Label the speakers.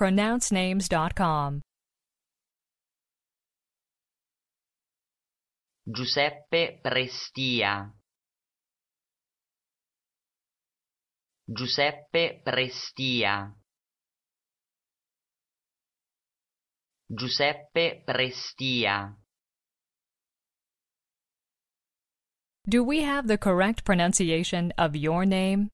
Speaker 1: pronouncenames.com.
Speaker 2: Giuseppe Prestia Giuseppe Prestia Giuseppe Prestia Do we have
Speaker 1: the
Speaker 3: correct pronunciation of your name?